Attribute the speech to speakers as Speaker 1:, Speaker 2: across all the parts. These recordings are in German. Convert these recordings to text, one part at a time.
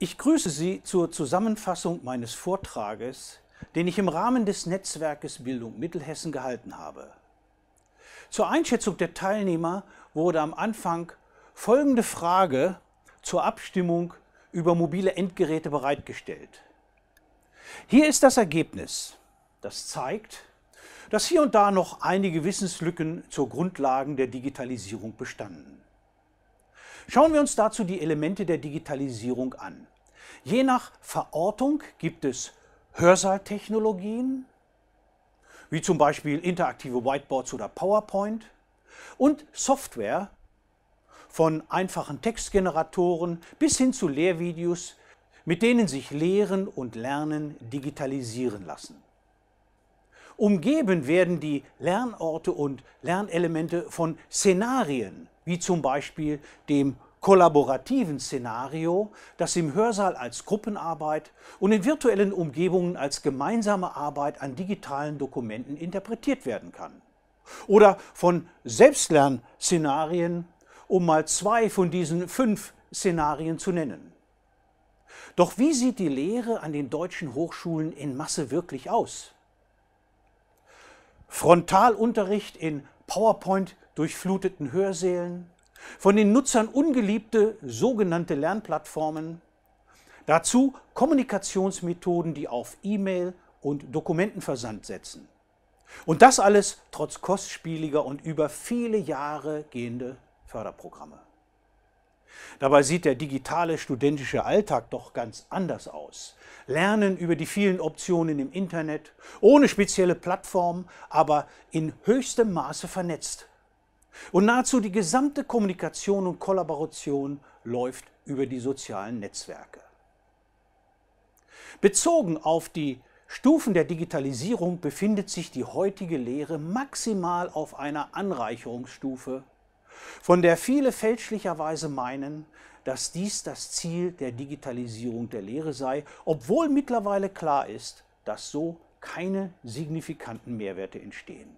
Speaker 1: Ich grüße Sie zur Zusammenfassung meines Vortrages, den ich im Rahmen des Netzwerkes Bildung Mittelhessen gehalten habe. Zur Einschätzung der Teilnehmer wurde am Anfang folgende Frage zur Abstimmung über mobile Endgeräte bereitgestellt. Hier ist das Ergebnis. Das zeigt, dass hier und da noch einige Wissenslücken zur Grundlagen der Digitalisierung bestanden. Schauen wir uns dazu die Elemente der Digitalisierung an. Je nach Verortung gibt es Hörsaaltechnologien, wie zum Beispiel interaktive Whiteboards oder PowerPoint, und Software, von einfachen Textgeneratoren bis hin zu Lehrvideos, mit denen sich Lehren und Lernen digitalisieren lassen. Umgeben werden die Lernorte und Lernelemente von Szenarien, wie zum Beispiel dem kollaborativen Szenario, das im Hörsaal als Gruppenarbeit und in virtuellen Umgebungen als gemeinsame Arbeit an digitalen Dokumenten interpretiert werden kann. Oder von Selbstlernszenarien, um mal zwei von diesen fünf Szenarien zu nennen. Doch wie sieht die Lehre an den deutschen Hochschulen in Masse wirklich aus? Frontalunterricht in PowerPoint durchfluteten Hörsälen, von den Nutzern ungeliebte sogenannte Lernplattformen, dazu Kommunikationsmethoden, die auf E-Mail und Dokumentenversand setzen. Und das alles trotz kostspieliger und über viele Jahre gehende Förderprogramme. Dabei sieht der digitale studentische Alltag doch ganz anders aus. Lernen über die vielen Optionen im Internet, ohne spezielle Plattformen, aber in höchstem Maße vernetzt. Und nahezu die gesamte Kommunikation und Kollaboration läuft über die sozialen Netzwerke. Bezogen auf die Stufen der Digitalisierung befindet sich die heutige Lehre maximal auf einer Anreicherungsstufe von der viele fälschlicherweise meinen, dass dies das Ziel der Digitalisierung der Lehre sei, obwohl mittlerweile klar ist, dass so keine signifikanten Mehrwerte entstehen.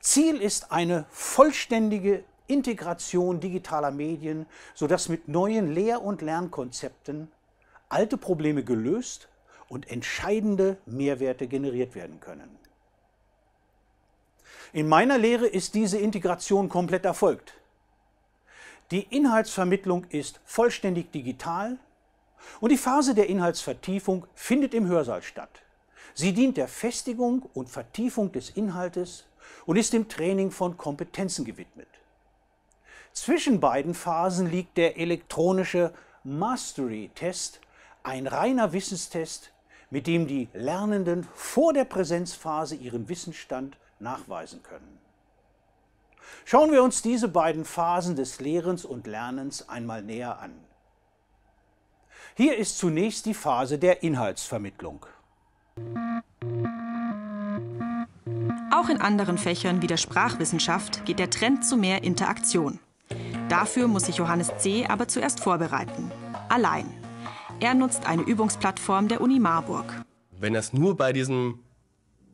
Speaker 1: Ziel ist eine vollständige Integration digitaler Medien, sodass mit neuen Lehr- und Lernkonzepten alte Probleme gelöst und entscheidende Mehrwerte generiert werden können. In meiner Lehre ist diese Integration komplett erfolgt. Die Inhaltsvermittlung ist vollständig digital und die Phase der Inhaltsvertiefung findet im Hörsaal statt. Sie dient der Festigung und Vertiefung des Inhaltes und ist dem Training von Kompetenzen gewidmet. Zwischen beiden Phasen liegt der elektronische Mastery-Test, ein reiner Wissenstest, mit dem die Lernenden vor der Präsenzphase ihren Wissensstand nachweisen können. Schauen wir uns diese beiden Phasen des Lehrens und Lernens einmal näher an. Hier ist zunächst die Phase der Inhaltsvermittlung.
Speaker 2: Auch in anderen Fächern wie der Sprachwissenschaft geht der Trend zu mehr Interaktion. Dafür muss sich Johannes C. aber zuerst vorbereiten. Allein. Er nutzt eine Übungsplattform der Uni Marburg.
Speaker 1: Wenn das nur bei diesem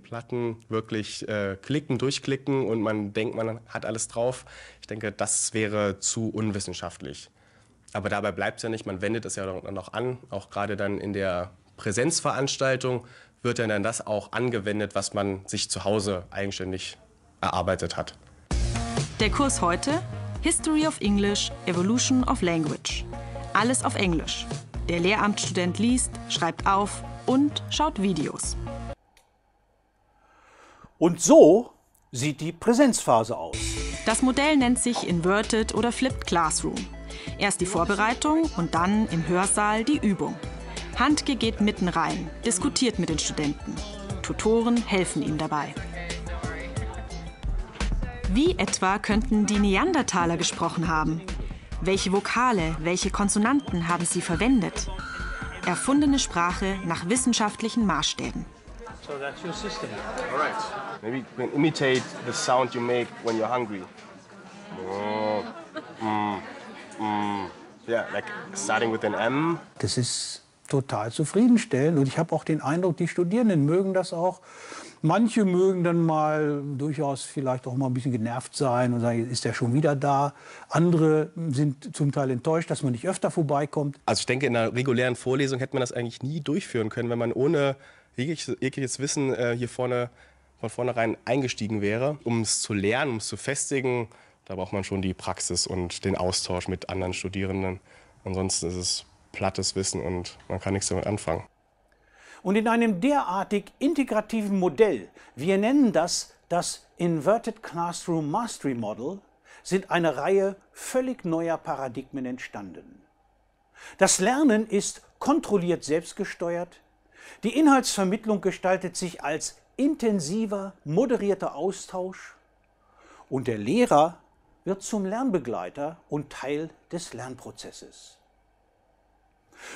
Speaker 1: Platten wirklich äh, klicken, durchklicken und man denkt, man hat alles drauf. Ich denke, das wäre zu unwissenschaftlich. Aber dabei bleibt es ja nicht, man wendet es ja noch an. Auch gerade dann in der Präsenzveranstaltung wird dann das auch angewendet, was man sich zu Hause eigenständig erarbeitet hat.
Speaker 2: Der Kurs heute History of English, Evolution of Language. Alles auf Englisch. Der Lehramtsstudent liest, schreibt auf und schaut Videos.
Speaker 1: Und so sieht die Präsenzphase aus.
Speaker 2: Das Modell nennt sich Inverted oder Flipped Classroom. Erst die Vorbereitung und dann im Hörsaal die Übung. Handke geht mitten rein, diskutiert mit den Studenten. Tutoren helfen ihm dabei. Wie etwa könnten die Neandertaler gesprochen haben? Welche Vokale, welche Konsonanten haben sie verwendet? Erfundene Sprache nach wissenschaftlichen Maßstäben.
Speaker 1: So that's your system. All right. Maybe you can imitate the sound you make when you're hungry. Mm, mm, mm. Yeah, like starting with an M. Das ist total zufriedenstellend und ich habe auch den Eindruck, die Studierenden mögen das auch. Manche mögen dann mal durchaus vielleicht auch mal ein bisschen genervt sein und sagen, ist der schon wieder da? Andere sind zum Teil enttäuscht, dass man nicht öfter vorbeikommt. Also ich denke, in einer regulären Vorlesung hätte man das eigentlich nie durchführen können, wenn man ohne jegliches Wissen äh, hier vorne von vornherein eingestiegen wäre. Um es zu lernen, um es zu festigen, da braucht man schon die Praxis und den Austausch mit anderen Studierenden. Ansonsten ist es plattes Wissen und man kann nichts damit anfangen. Und in einem derartig integrativen Modell, wir nennen das das Inverted Classroom Mastery Model, sind eine Reihe völlig neuer Paradigmen entstanden. Das Lernen ist kontrolliert selbstgesteuert, die Inhaltsvermittlung gestaltet sich als intensiver, moderierter Austausch und der Lehrer wird zum Lernbegleiter und Teil des Lernprozesses.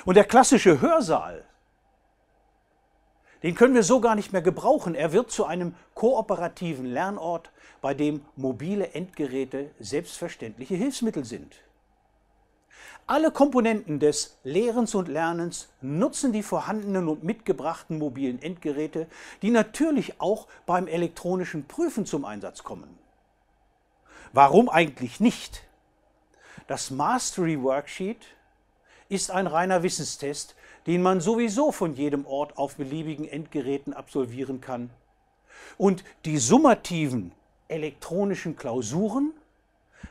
Speaker 1: Und der klassische Hörsaal, den können wir so gar nicht mehr gebrauchen. Er wird zu einem kooperativen Lernort, bei dem mobile Endgeräte selbstverständliche Hilfsmittel sind. Alle Komponenten des Lehrens und Lernens nutzen die vorhandenen und mitgebrachten mobilen Endgeräte, die natürlich auch beim elektronischen Prüfen zum Einsatz kommen. Warum eigentlich nicht? Das Mastery Worksheet ist ein reiner Wissenstest, den man sowieso von jedem Ort auf beliebigen Endgeräten absolvieren kann. Und die summativen elektronischen Klausuren,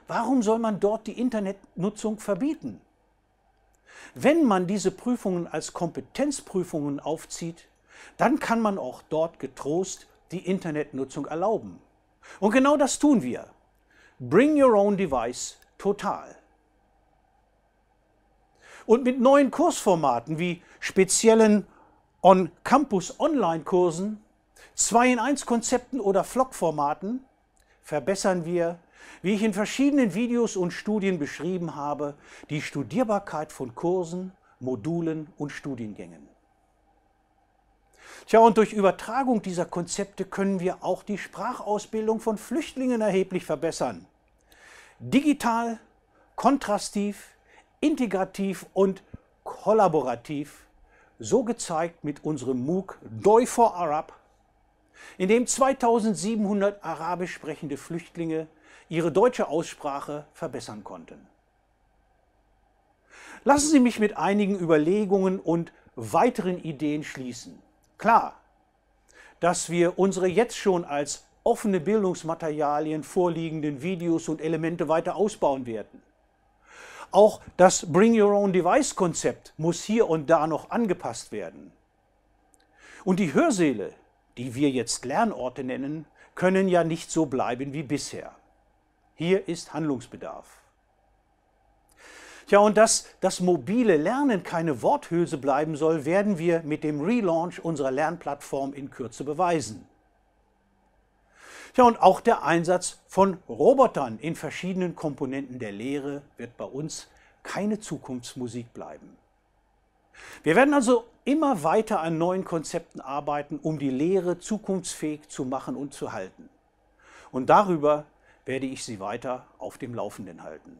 Speaker 1: warum soll man dort die Internetnutzung verbieten? Wenn man diese Prüfungen als Kompetenzprüfungen aufzieht, dann kann man auch dort getrost die Internetnutzung erlauben. Und genau das tun wir. Bring Your Own Device total. Und mit neuen Kursformaten wie speziellen On-Campus-Online-Kursen, 2-in-1-Konzepten oder flock formaten verbessern wir wie ich in verschiedenen Videos und Studien beschrieben habe, die Studierbarkeit von Kursen, Modulen und Studiengängen. Tja, und durch Übertragung dieser Konzepte können wir auch die Sprachausbildung von Flüchtlingen erheblich verbessern. Digital, kontrastiv, integrativ und kollaborativ, so gezeigt mit unserem MOOC Doi for Arab, in dem 2700 arabisch sprechende Flüchtlinge ihre deutsche Aussprache verbessern konnten. Lassen Sie mich mit einigen Überlegungen und weiteren Ideen schließen. Klar, dass wir unsere jetzt schon als offene Bildungsmaterialien vorliegenden Videos und Elemente weiter ausbauen werden. Auch das Bring Your Own Device Konzept muss hier und da noch angepasst werden. Und die Hörsäle, die wir jetzt Lernorte nennen, können ja nicht so bleiben wie bisher. Hier ist Handlungsbedarf. Tja, und dass das mobile Lernen keine Worthülse bleiben soll, werden wir mit dem Relaunch unserer Lernplattform in Kürze beweisen. Tja, und auch der Einsatz von Robotern in verschiedenen Komponenten der Lehre wird bei uns keine Zukunftsmusik bleiben. Wir werden also immer weiter an neuen Konzepten arbeiten, um die Lehre zukunftsfähig zu machen und zu halten. Und darüber werde ich Sie weiter auf dem Laufenden halten.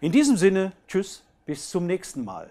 Speaker 1: In diesem Sinne, tschüss, bis zum nächsten Mal.